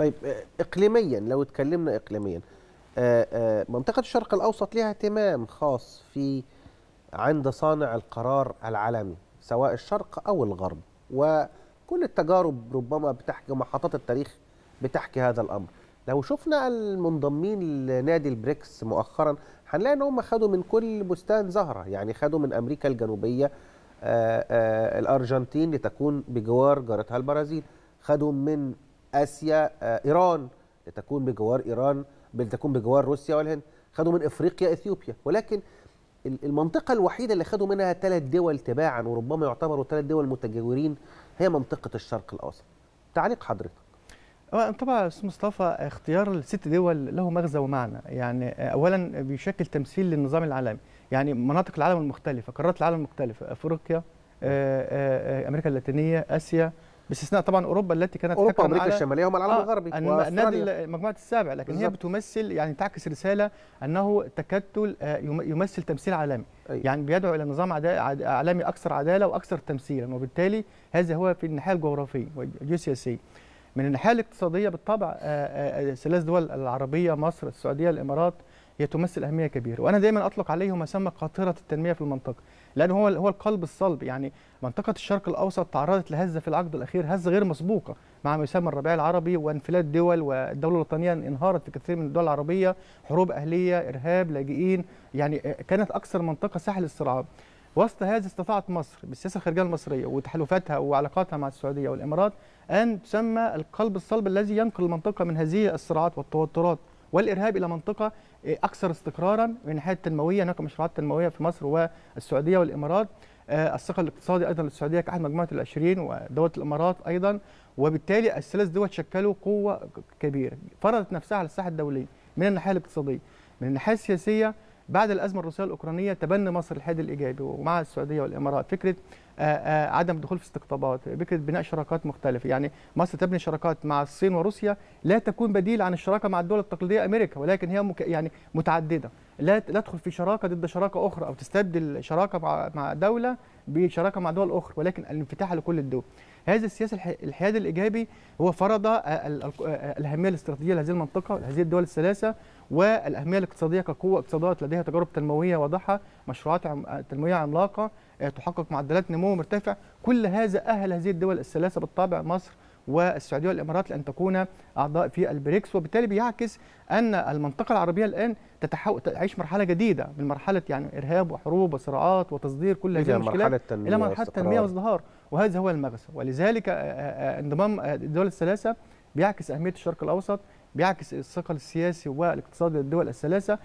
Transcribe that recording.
طيب آه، اقليميا لو اتكلمنا اقليميا آه، آه، منطقه الشرق الاوسط لها اهتمام خاص في عند صانع القرار العالمي سواء الشرق او الغرب وكل التجارب ربما بتحكي محطات التاريخ بتحكي هذا الامر لو شفنا المنضمين لنادي البريكس مؤخرا هنلاقي ان هم خدوا من كل بستان زهره يعني خدوا من امريكا الجنوبيه آآ آآ الارجنتين لتكون بجوار جارتها البرازيل خدوا من اسيا آه، ايران لتكون بجوار ايران بل تكون بجوار روسيا والهند خدوا من افريقيا اثيوبيا ولكن المنطقة الوحيدة اللي خدوا منها ثلاث دول تباعا وربما يعتبروا ثلاث دول متجاورين هي منطقة الشرق الأوسط. تعليق حضرتك. آه، طبعا استاذ مصطفى اختيار الست دول له مغزى ومعنى، يعني آه، أولا بيشكل تمثيل للنظام العالمي، يعني مناطق العالم المختلفة، قارات العالم المختلفة، أفريقيا، أمريكا اللاتينية، آسيا، باستثناء طبعا اوروبا التي كانت اوروبا امريكا الشماليه هم العالم آه، الغربي النادي مجموعه السابع لكن بالزبط. هي بتمثل يعني تعكس رساله انه تكتل آه، يمثل تمثيل عالمي أي. يعني بيدعو الى نظام عالمي اكثر عداله واكثر تمثيلا وبالتالي هذا هو في الناحيه الجغرافيه والجيوسياسيه من الناحيه الاقتصاديه بالطبع آه، ثلاث دول العربيه مصر السعوديه الامارات هي تمثل اهميه كبيره وانا دايما اطلق عليه ما سمى قاطره التنميه في المنطقه لانه هو هو القلب الصلب يعني منطقه الشرق الاوسط تعرضت لهزه في العقد الاخير هزه غير مسبوقه مع ما يسمى الربيع العربي وانفلات دول والدوله الوطنيه انهارت في كثير من الدول العربيه حروب اهليه ارهاب لاجئين يعني كانت اكثر منطقه ساحل الصراع وسط هذا استطاعت مصر بالسياسه الخارجيه المصريه وتحالفاتها وعلاقاتها مع السعوديه والامارات ان تسمى القلب الصلب الذي ينقل المنطقه من هذه الصراعات والتوترات والارهاب الى منطقه آه، اكثر استقرارا من الناحيه التنمويه هناك مشروعات تنمويه في مصر والسعوديه والامارات آه، الثقل الاقتصادي ايضا للسعوديه كاحد مجموعه العشرين ودوله الامارات ايضا وبالتالي الثلاث دول شكلوا قوه كبيره فرضت نفسها على الساحه الدوليه من الناحيه الاقتصاديه من الناحيه السياسيه بعد الازمه الروسيه الاوكرانيه تبنى مصر الحد الايجابي ومع السعوديه والامارات فكره آه، آه، عدم الدخول في استقطابات فكره بناء شراكات مختلفه يعني مصر تبني شراكات مع الصين وروسيا لا تكون بديل عن الشراكه مع الدول التقليديه امريكا ولكن هي مك... يعني متعدده لا تدخل في شراكه ضد شراكه اخرى او تستبدل شراكه مع مع دوله بشراكه مع دول اخرى ولكن الانفتاح لكل الدول هذا السياسه الحياد الايجابي هو فرض الاهميه الاستراتيجيه لهذه المنطقه لهذه الدول الثلاثه والاهميه الاقتصاديه كقوه اقتصادات لديها تجارب تنمويه واضحه مشروعات تنمويه عملاقه آه، تحقق معدلات نمو نمو مرتفع كل هذا أهل هذه الدول الثلاثة بالطبع مصر والسعودية والإمارات لأن تكون أعضاء في البريكس وبالتالي بيعكس أن المنطقة العربية الآن تتحول تعيش مرحلة جديدة من مرحلة يعني إرهاب وحروب وصراعات وتصدير كل هذه المشكلات إلى مرحلة تنمية وازدهار وهذا هو المغزى ولذلك انضمام الدول الثلاثة بيعكس أهمية الشرق الأوسط بيعكس الثقل السياسي والاقتصادي للدول الثلاثة